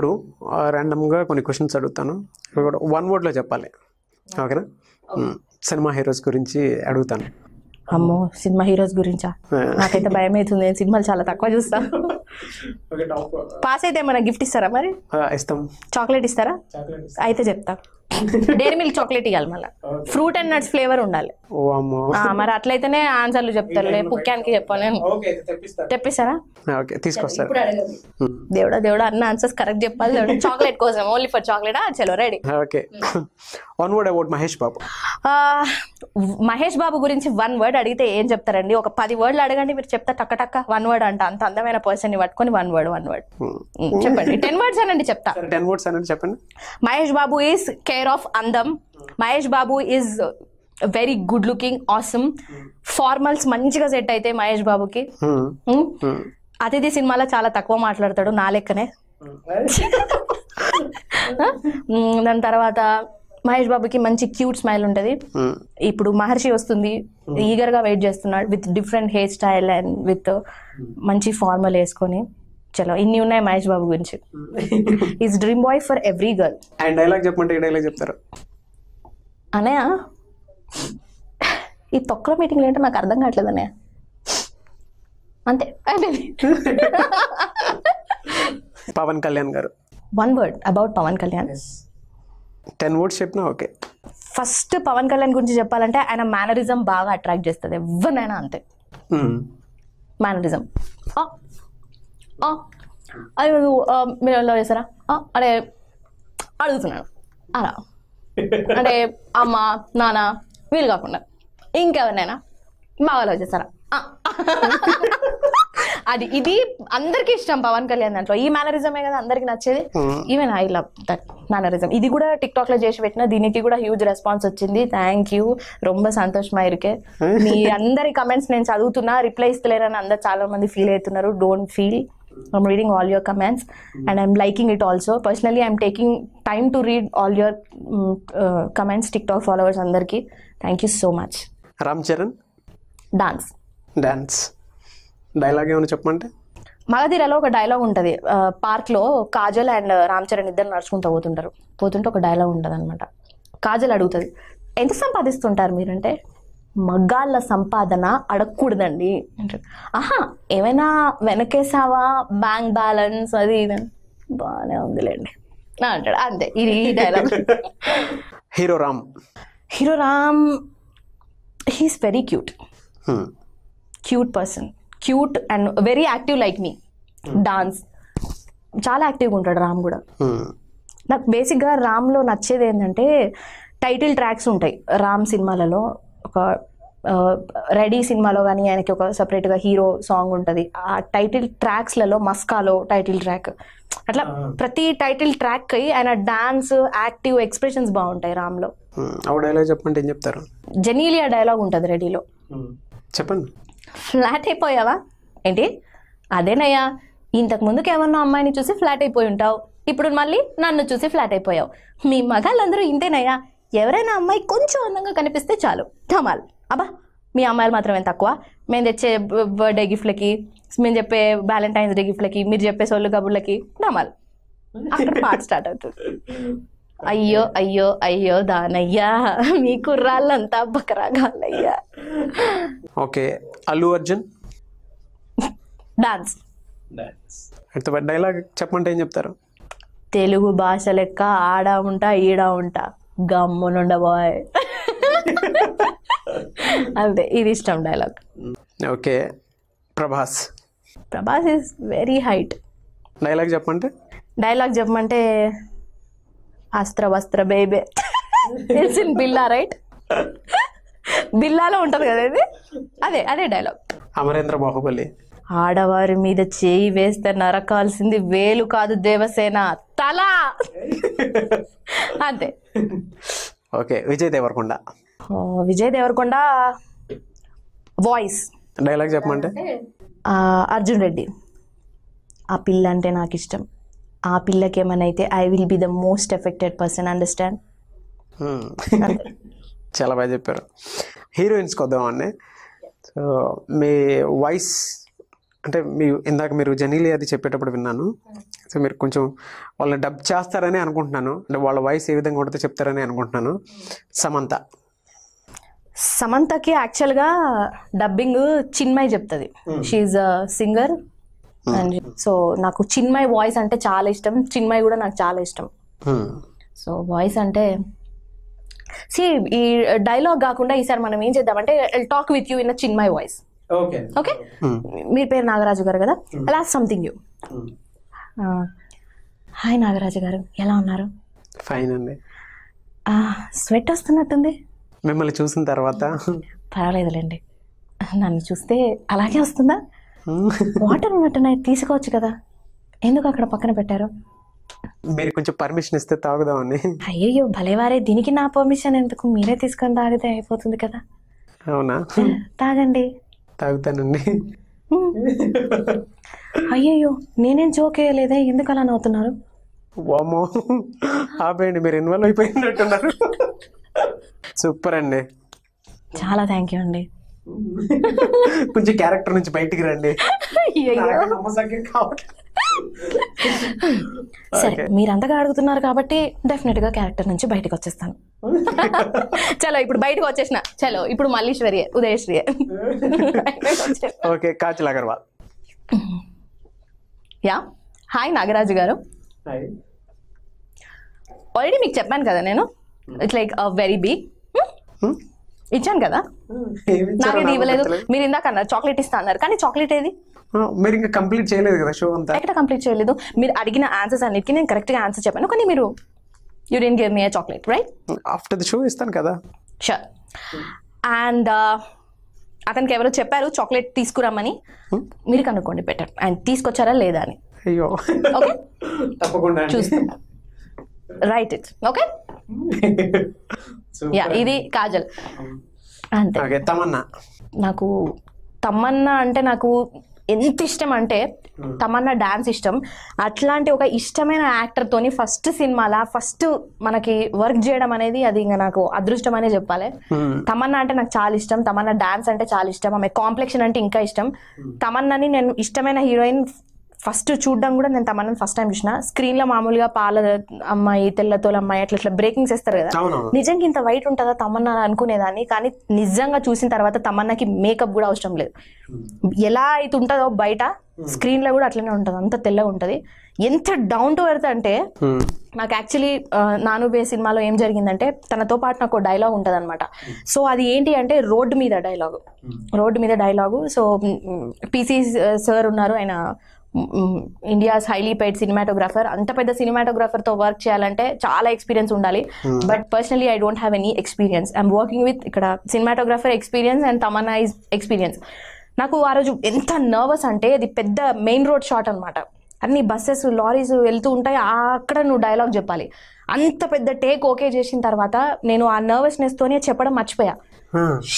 ఇప్పుడు ర్యాండమ్గా కొన్ని క్వశ్చన్స్ అడుగుతాను కూడా వన్ వర్డ్లో చెప్పాలి ఓకేనా సినిమా హీరోస్ గురించి అడుగుతాను అమ్మో సినిమా హీరోస్ గురించా నాకైతే భయం అవుతుంది నేను సినిమాలు చాలా తక్కువ చూస్తా పాస్ అయితే ఏమైనా గిఫ్ట్ ఇస్తారా మరి ఇస్తాం చాక్లెట్ ఇస్తారా అయితే చెప్తా డైరీ మిల్క్ చాక్లెట్ ఇవ్వాలి మళ్ళీ ఫ్రూట్ అండ్ నట్స్ ఫ్లేవర్ ఉండాలి మరి అట్లయితేనే ఆన్సర్లు చెప్తారులే పుక్యానికి చెప్పాలి తెప్పిస్తారా తీసుకొస్తారు hmm. దేవుడా దేవుడా అన్న ఆన్సర్స్ కరెక్ట్ చెప్పాలి చాక్లెట్ కోసం ఓన్లీ ఫర్ చాక్లెట్ చలో ready okay one word about Mahesh Babu Mahesh Babu గురించి వన్ వర్డ్ అడిగితే ఏం చెప్తారండి ఒక పది వర్డ్లు అడగండి మీరు చెప్తా టక్క టక్క వన్ వర్డ్ అంట అంత అందమైన పర్సన్ ని పట్టుకొని వన్ వర్డ్ వన్ వర్డ్ చెప్పండి టెన్ వర్డ్స్ అనండి చెప్తా టెన్ వర్డ్స్ అనండి చెప్పండి మహేష్ బాబు ఈస్ కే పేర్ ఆఫ్ అందం Mahesh Babu is very good looking awesome formals మంచిగా సెట్ అయితే మహేష్ బాబుకి అతిథి సినిమాలో చాలా తక్కువ మాట్లాడతాడు నా లెక్కనే hmm. Hmm, దాని తర్వాత మహేష్ బాబుకి మంచి క్యూట్ స్మైల్ ఉంటది hmm. ఇప్పుడు మహర్షి వస్తుంది ఈగర్ గా వెయిట్ చేస్తున్నాడు with different hair style and with మంచి ఫార్మల్ వేసుకొని చలో ఇన్ని ఉన్నాయి మహేష్ బాబు గురించి is dream boy for every girl and dialogue చెప్పమంటే ఈ డైలాగ్ చెప్తారు అనయా ఈ తొక్కల మీటింగ్లు ఏంటో నాకు అర్థం కావట్లేదు అనయా అంతే పవన్ కళ్యాణ్ గారు one word about Pawan Kalyan ten words చెప్పినా ఓకే ఫస్ట్ పవన్ కళ్యాణ్ గురించి చెప్పాలంటే ఆయన మేనరిజం బాగా అట్రాక్ట్ చేస్తుంది ఎవరినైనా అంతే మేనరిజం hmm. అది మీరు లవ్ చేస్తారా అంటే అడుగుతున్నాను అలా అంటే అమ్మ నాన్న వీలు కాకుండా ఇంకెవరినైనా బాగా లవ్ చేస్తారా అది ఇది అందరికి ఇష్టం పవన్ కళ్యాణ్ దాంట్లో ఈ మేనరిజమే కదా అందరికి నచ్చేది even I love that mannerism ఇది కూడా టిక్ టాక్ లో చేసి పెట్టిన దీనికి కూడా హ్యూజ్ రెస్పాన్స్ వచ్చింది థ్యాంక్ యూ రొంబ సంతోషం ఇరుకే hmm. మీ అందరి కమెంట్స్ నేను చదువుతున్నా రిప్లై ఇస్తలేరని అందరు చాలా మంది ఫీల్ అవుతున్నారు don't feel I'm reading all your comments mm. hmm and I'm liking it also. Personally, I'm taking time to read all your um, uh, comments, TikTok followers, Andarki. Thank you so much. Ram Charan? Dance. Dance. Dialogue ఏమైనా చెప్పమంటే మగధీరలో ఒక dialogue ఉంటుంది పార్క్లో Kajal and Ram Charan ఇద్దరు నడుచుకుంటూ పోతుంటారు పోతుంటే ఒక డైలాగ్ ఉంటుంది అనమాట కాజల్ అడుగుతుంది ఎంత సంపాదిస్తుంటారు మీరంటే మగ్గాళ్ళ సంపాదన అడగకూడదండి ఆహా ఏమైనా వెనకేసావా బ్యాంక్ బ్యాలెన్స్ అది ఇది బాగానే ఉందిలేండి అంటాడు అంతే ఇది ఈ dialogue hero Ram hero Ram he's very cute cute person cute and very active like me dance చాలా యాక్టివ్గా ఉంటాడు రామ్ కూడా hmm. నాకు బేసిక్గా రామ్లో నచ్చేది ఏంటంటే టైటిల్ ట్రాక్స్ ఉంటాయి రామ్ సినిమాలలో ఒక రెడీ సినిమాలో కానీ ఆయనకి ఒక సపరేట్గా హీరో సాంగ్ ఉంటుంది ఆ టైటిల్ ట్రాక్స్లలో మస్కాలో టైటిల్ ట్రాక్ అట్లా ప్రతి టైటిల్ ట్రాక్ ఆయన డాన్స్ యాక్టివ్ ఎక్స్ప్రెషన్స్ బాగుంటాయి రామ్లో డైలాగ్ చెప్పండి ఏం చెప్తారు జెనీలియా డైలాగ్ ఉంటుంది రెడీలో చెప్పండి ఫ్లాట్ అయిపోయావా ఏంటి అదేనయ్యా ఇంతకు ముందుకు ఏమన్నా అమ్మాయిని చూసి ఫ్లాట్ అయిపోయి ఉంటావు ఇప్పుడు మళ్ళీ నన్ను చూసి ఫ్లాట్ అయిపోయావు మీ మగాళ్ళందరూ ఇంతేనయ్యా ఎవరైనా అమ్మాయి కొంచెం అందంగా కనిపిస్తే చాలు ధమాల్ అబ్బా మీ అమ్మాయిలు మాత్రమే తక్కువ మేము తెచ్చే బర్త్డే గిఫ్ట్లకి మేము చెప్పే వ్యాలంటైన్స్ డే గిఫ్ట్లకి మీరు చెప్పే సొల్లు కబుర్లకి ధమాల్ అక్కడ పాట స్టార్ట్ అవుతుంది అయ్యో అయ్యో అయ్యో దానయ్యా మీ కుర్రాళ్ళంతా బకరాగాలయ్యా okay Allu Arjun dance dialogue చెప్పమంటే ఏం చెప్తారు తెలుగు భాష లెక్క ఆడా ఉంటా ఈడ ఉంటా గమ్మునుండబోయ్ అంతే ఇది ఇష్టం dialogue okay Prabhas Prabhas is very height dialogue చెప్పమంటే డైలాగ్ చెప్పమంటే అస్త్ర వస్త్ర బేబే తెలిసిన బిల్లా రైట్ బిల్లాలో ఉంటుంది కదా ఇది అదే అదే డైలాగ్ అమరేంద్ర బాహుబలి ఆడవారి మీద చేయి వేస్తే నరకాల్సింది వేలు కాదు దేవసేన తల అంతే okay Vijay Deverakonda Vijay Deverakonda voice dialogue చెప్పమంటే అర్జున్ రెడ్డి ఆ పిల్ల అంటే నాకు ఇష్టం ఆ పిల్లకి ఏమైనా I will be the most affected person understand చాలా బాగా చెప్పారు హీరోయిన్స్కి వద్దామండి సో మీ వాయిస్ అంటే మీరు ఇందాక మీరు జనీలి అది చెప్పేటప్పుడు విన్నాను సో మీరు కొంచెం వాళ్ళని డబ్ చేస్తారని అనుకుంటున్నాను అంటే వాళ్ళ వాయిస్ ఏ విధంగా ఉంటుందో చెప్తారని అనుకుంటున్నాను సమంత సమంతకి యాక్చువల్గా డబ్బింగ్ చిన్మయ్ చెప్తుంది షీఈ్ సింగర్ అండ్ సో నాకు చిన్మయ్ వాయిస్ అంటే చాలా ఇష్టం చిన్మయ్ కూడా నాకు చాలా ఇష్టం సో hmm. వాయిస్ అంటే సి ఈ డైలాగ్ uh, కాకుండా ఈసారి మనం ఏం చేద్దామంటే టాక్ విత్ యూ ఇన్ చిన్ మై వాయిస్ ఓకే hmm. మీ పేరు నాగరాజు గారు కదా అలా సంథింగ్ యూ హాయ్ నాగరాజు గారు ఎలా ఉన్నారు ఫైన్ అండి స్వెట్ వస్తున్నట్టుంది మిమ్మల్ని చూసిన తర్వాత పర్వాలేదులేండి నన్ను చూస్తే అలాగే వస్తుందా వాటర్ hmm. ఉన్నట్టున్నాయి తీసుకోవచ్చు కదా ఎందుకు అక్కడ పక్కన పెట్టారు మీరు కొంచెం పర్మిషన్ ఇస్తే తాగుదామని అయ్యో భలేవారే దీనికి నా పర్మిషన్ ఎందుకు మీరే తీసుకొని తాగితే అయిపోతుంది కదా అవునా తాగండి తాగుతానండి అయ్యయ్యో నేనేం జోక్ వేయలేదే ఎందుకు అలా నవ్వుతున్నారు వామో ఆపేయండి మీరు ఇన్వాల్వ్ అయిపోయినట్టున్నారు సూపర్ అండి చాలా థ్యాంక్ యూ అండి కొంచెం క్యారెక్టర్ నుంచి బయటికి రండి కావట్లేదు సరే మీరంతగా అడుగుతున్నారు కాబట్టి డెఫినెట్ గా క్యారెక్టర్ నుంచి బయటకు వచ్చేస్తాను చలో ఇప్పుడు బయటకు వచ్చేసిన చలో ఇప్పుడు మల్లీశ్వరియే ఉదయశ్రీయే okay Kajal Agarwal yeah hi Nagaraju గారు ఆల్రెడీ మీకు చెప్పాను కదా నేను ఇట్స్ లైక్ వెరీ బిగ్ ఇచ్చాను కదా నాకైతే ఇవ్వలేదు మీరు ఇందాక అన్నారు చాక్లెట్ ఇస్తా అన్నారు కానీ చాక్లెట్ ఏది మీరు ఇంకా కంప్లీట్ చేయలేదు కదా షో అంతా ఎక్కడ కంప్లీట్ చేయలేదు మీరు అడిగిన ఆన్సర్స్ అన్నిటికీ నేను కరెక్ట్ గా ఆన్సర్ చెప్పాను కానీ మీరు you didn't give me a chocolate right after the show ఇస్తాను కదా షూర్ అండ్ uh, అతనికి ఎవరో చెప్పారు చాక్లెట్ తీసుకురామని hmm? మీరు కనుక్కోండి బెటర్ అండ్ తీసుకొచ్చారా లేదా అని అయ్యో ఓకే తప్పకుండా చూస్తాం రైట్ ఇట్ ఓకే యా ఇది కాజల్ అంతే తమన్నా నాకు తమన్నా అంటే నాకు ఎంత ఇష్టం అంటే తమన్నా డాన్స్ ఇష్టం అట్లాంటి ఒక ఇష్టమైన యాక్టర్తోని ఫస్ట్ సినిమాలా ఫస్ట్ మనకి వర్క్ చేయడం అనేది అది ఇంకా నాకు అదృష్టం అనే చెప్పాలి తమన్నా అంటే నాకు చాలా ఇష్టం తమన్నా డాన్స్ అంటే చాలా ఇష్టం ఆమె కాంప్లెక్షన్ అంటే ఇంకా ఇష్టం తమన్నాని నేను ఇష్టమైన హీరోయిన్ ఫస్ట్ చూడడం కూడా నేను తమన్నా ఫస్ట్ టైం చూసిన స్క్రీన్ లో మామూలుగా పాల అమ్మాయి తెల్లతోల అమ్మాయి అట్లా ఇట్లా బ్రేకింగ్స్ వేస్తారు కదా నిజంగా ఇంత వైట్ ఉంటుందా తమన్నా అనుకునేదాన్ని కానీ నిజంగా చూసిన తర్వాత తమన్నాకి మేకప్ కూడా అవసరం లేదు hmm. ఎలా అయితే ఉంటుందో బయట స్క్రీన్ hmm. లో కూడా అట్లనే ఉంటుంది అంత తెల్లగా ఉంటది ఎంత డౌన్ టు ఎర్త్ అంటే hmm. నాకు యాక్చువల్లీ నాను బే సినిమాలో ఏం జరిగిందంటే తనతో పాటు నాకు డైలాగ్ ఉంటుంది అనమాట సో అది ఏంటి అంటే రోడ్డు మీద డైలాగు రోడ్డు మీద డైలాగు సో పీసీ సార్ ఉన్నారు ఆయన ఇండియాస్ హైలీ పెయిడ్ సినిమాటోగ్రాఫర్ అంత పెద్ద సినిమాటోగ్రాఫర్ తో వర్క్ చేయాలంటే చాలా ఎక్స్పీరియన్స్ ఉండాలి but personally I don't have any experience I'm working with ఇక్కడ cinematographer experience and Tamannaah is experience నాకు ఆ రోజు ఎంత నర్వస్ అంటే అది పెద్ద మెయిన్ రోడ్ షాట్ అనమాట అన్ని బస్సెస్ లారీస్ వెళ్తూ ఉంటాయి అక్కడ నువ్వు డైలాగ్ చెప్పాలి అంత పెద్ద టేక్ ఓకే చేసిన తర్వాత నేను ఆ నర్వస్నెస్ తోనే చెప్పడం మర్చిపోయా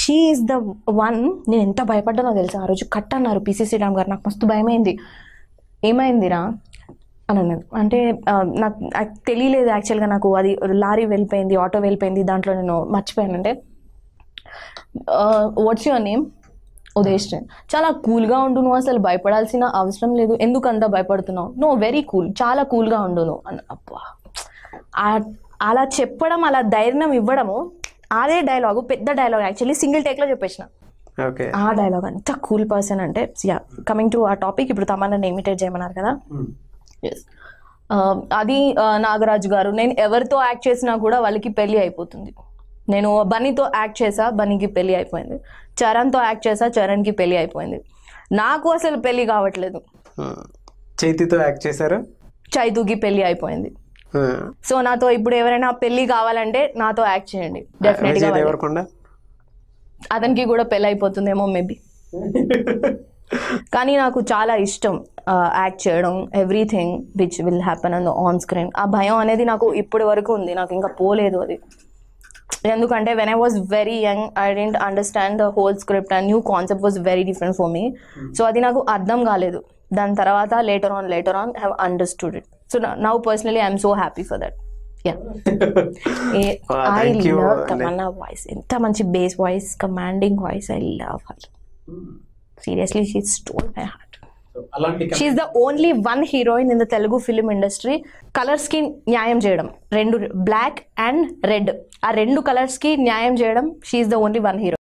షీ ద వన్ నేను ఎంత భయపడ్డానో తెలుసా ఆ రోజు కట్ అన్నారు పిసిసి రామ్ గారు నాకు మస్తు భయమైంది ఏమైందిరా అని అన్నది అంటే నాకు తెలియలేదు యాక్చువల్గా నాకు అది లారీ వెళ్ళిపోయింది ఆటో వెళ్ళిపోయింది దాంట్లో నేను మర్చిపోయాను అంటే వాట్స్ యువర్ నేమ్ ఉదేష్ చాలా కూల్గా ఉండు నువ్వు అసలు భయపడాల్సిన అవసరం లేదు ఎందుకు భయపడుతున్నావు నువ్వు వెరీ కూల్ చాలా కూల్గా ఉండు నువ్వు అని అబ్బా అలా చెప్పడం అలా ధైర్యం ఇవ్వడము అదే డైలాగు పెద్ద డైలాగ్ యాక్చువల్లీ సింగిల్ టేక్లో చెప్పేసిన ఆ డైలాగ్ అంత కూల్ పర్సన్ అంటే యా కమింగ్ టు ఆ టాపిక్ ఇప్పుడు తమన్నాను ఇమిటేట్ చేయమన్నారు కదా hmm. అది నాగరాజు గారు నేను ఎవరితో యాక్ట్ చేసినా కూడా వాళ్ళకి పెళ్లి అయిపోతుంది నేను బనీతో యాక్ట్ చేసా బనీకి పెళ్లి అయిపోయింది చరణ్తో యాక్ట్ చేసా చరణ్కి పెళ్లి అయిపోయింది నాకు అసలు పెళ్లి కావట్లేదు చైతితో యాక్ట్ చేశారు చైతుకి పెళ్లి అయిపోయింది సో నాతో ఇప్పుడు ఎవరైనా పెళ్లి కావాలంటే నాతో యాక్ట్ చేయండి డెఫినెట్గా అతనికి కూడా పెళ్ళి అయిపోతుందేమో మేబీ కానీ నాకు చాలా ఇష్టం యాక్ట్ చేయడం everything which will happen on on screen ఆ భయం అనేది నాకు ఇప్పటి వరకు ఉంది నాకు ఇంకా పోలేదు అది ఎందుకంటే when I was very young I didn't understand the whole script and new concept was very different for me so అది నాకు అర్థం కాలేదు దాని తర్వాత later on later on have understood it so now personally I'm so happy for that I love Tamannaah voice ఎంత మంచి bass voice commanding voice I love her seriously she my heart the only one heroine in the Telugu film industry colours కి న్యాయం చేయడం రెండు black and red ఆ రెండు colours కి న్యాయం చేయడం she the only one hero